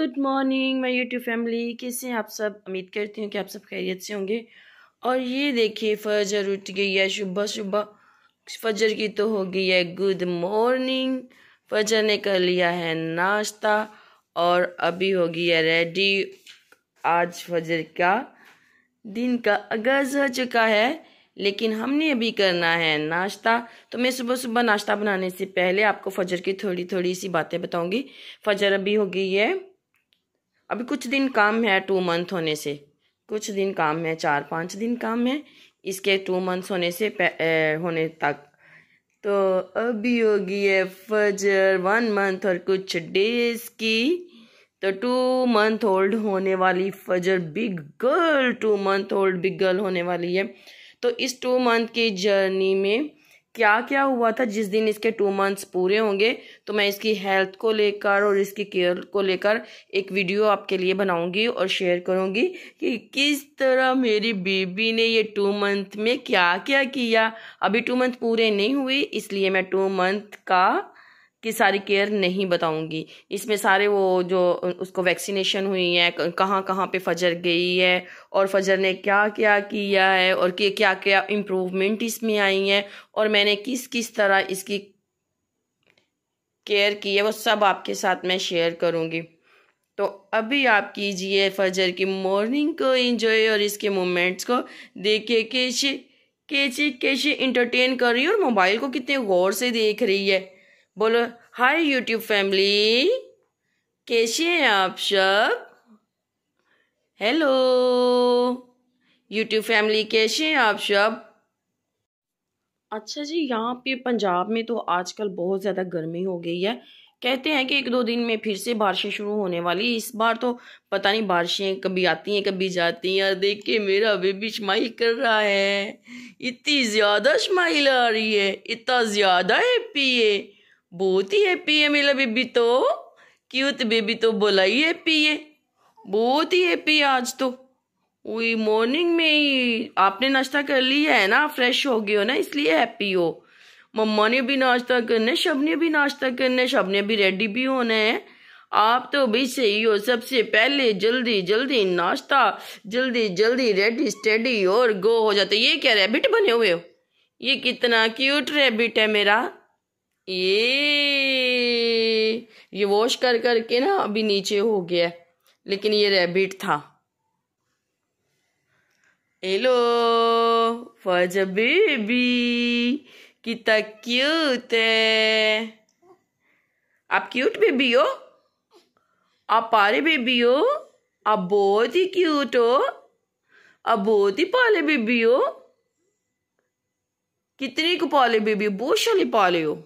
good morning my YouTube family कैसे हैं आप सब उम्मीद करती हूँ कि आप सब खैरियत से होंगे और ये देखिए फजर उठ गई है सुबह सुबह फजर की तो हो गई है गुड मॉर्निंग फजर ने कर लिया है नाश्ता और अभी हो गई है रेडी आज फजर का दिन का आगाज़ हो चुका है लेकिन हमने अभी करना है नाश्ता तो मैं सुबह सुबह नाश्ता बनाने से पहले आपको फजर की थोड़ी थोड़ी सी बातें बताऊंगी फजर अभी हो गई है अभी कुछ दिन काम है टू मंथ होने से कुछ दिन काम है चार पाँच दिन काम है इसके टू मंथ होने से ए, होने तक तो अभी होगी है फजर वन मंथ और कुछ डेज की तो टू मंथ ओल्ड होने वाली फजर big girl two month old big girl होने वाली है तो इस टू मंथ की जर्नी में क्या क्या हुआ था जिस दिन इसके टू मंथ्स पूरे होंगे तो मैं इसकी हेल्थ को लेकर और इसकी केयर को लेकर एक वीडियो आपके लिए बनाऊंगी और शेयर करूंगी कि किस तरह मेरी बेबी ने ये टू मंथ में क्या क्या किया अभी टू मंथ पूरे नहीं हुए इसलिए मैं टू मंथ का की सारी केयर नहीं बताऊंगी इसमें सारे वो जो उसको वैक्सीनेशन हुई है कहाँ कहाँ पे फजर गई है और फजर ने क्या क्या किया है और कि क्या क्या इम्प्रूवमेंट इसमें आई है और मैंने किस किस तरह इसकी केयर की है वो सब आपके साथ मैं शेयर करूँगी तो अभी आप कीजिए फजर की मॉर्निंग को इंजॉय और इसके मोमेंट्स को देखिए कैसे कैसे कैसे इंटरटेन कर रही है और मोबाइल को कितने गौर से देख रही है बोलो हाय यूट्यूब फैमिली कैसे हैं आप सब हेलो यूट्यूब फैमिली कैसे हैं आप सब अच्छा जी यहाँ पे पंजाब में तो आजकल बहुत ज़्यादा गर्मी हो गई है कहते हैं कि एक दो दिन में फिर से बारिशें शुरू होने वाली इस बार तो पता नहीं बारिशें कभी आती हैं कभी जाती हैं और देख के मेरा बेबी स्माइल कर रहा है इतनी ज़्यादा स्माइल आ रही है इतना ज़्यादा हैप्पी है बहुत ही हैप्पी है मेरा बेबी तो क्यूट बेबी तो बोला ही हैप्पी है बहुत ही हैप्पी है आज तो वही मॉर्निंग में ही आपने नाश्ता कर लिया है ना फ्रेश हो गए हो ना इसलिए हैप्पी हो मम्मा ने भी नाश्ता करना है शब ने भी नाश्ता करना है शब ने भी रेडी भी होना है आप तो भी सही हो सबसे पहले जल्दी जल्दी नाश्ता जल्दी जल्दी रेडी स्टेडी और गो हो जाते ये क्या रैबिट बने हुए हो ये कितना क्यूट रैबिट है मेरा ये ये वॉश कर करके ना अभी नीचे हो गया है लेकिन ये रेबिट था हेलो फज बेबी कितना क्यूट है आप क्यूट बेबी हो आप पारे बेबी हो आप बहुत ही क्यूट हो आप बहुत ही पाले बेबी हो कितने को पाले बेबी हो बहुत शाली पाले हो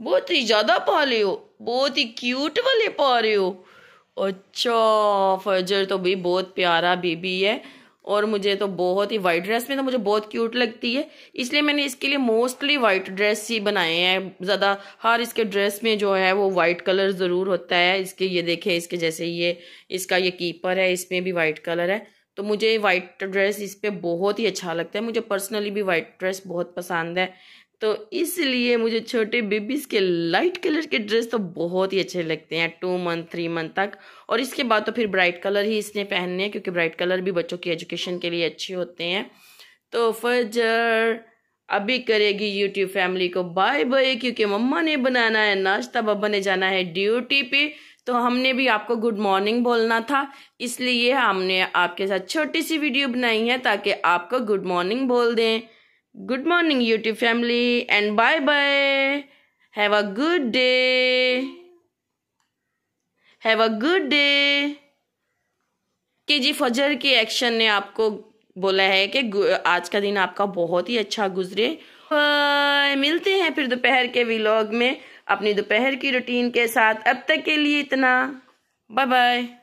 बहुत ही ज़्यादा पा रहे हो बहुत ही क्यूट वाले पा रहे हो अच्छा फजर तो भी बहुत प्यारा बेबी है और मुझे तो बहुत ही वाइट ड्रेस में तो मुझे बहुत क्यूट लगती है इसलिए मैंने इसके लिए मोस्टली वाइट ड्रेस ही बनाए हैं ज़्यादा हर इसके ड्रेस में जो है वो वाइट कलर ज़रूर होता है इसके ये देखे इसके जैसे ये इसका ये कीपर है इसमें भी वाइट कलर है तो मुझे वाइट ड्रेस इस पर बहुत ही अच्छा लगता है मुझे पर्सनली भी वाइट ड्रेस बहुत पसंद है तो इसलिए मुझे छोटे बेबीज़ के लाइट कलर के ड्रेस तो बहुत ही अच्छे लगते हैं टू मंथ थ्री मंथ तक और इसके बाद तो फिर ब्राइट कलर ही इसने पहनने हैं क्योंकि ब्राइट कलर भी बच्चों की एजुकेशन के लिए अच्छे होते हैं तो फजर अभी करेगी यूट्यूब फैमिली को बाय बाय क्योंकि मम्मा ने बनाना है नाश्ता बब्बा ने जाना है ड्यूटी पे तो हमने भी आपको गुड मॉर्निंग बोलना था इसलिए हमने आपके साथ छोटी सी वीडियो बनाई है ताकि आपको गुड मॉर्निंग बोल दें good morning YouTube family and bye bye have a good day have a good day के जी फजर के एक्शन ने आपको बोला है कि आज का दिन आपका बहुत ही अच्छा गुजरे मिलते हैं फिर दोपहर के व्लॉग में अपनी दोपहर की रूटीन के साथ अब तक के लिए इतना बाय बाय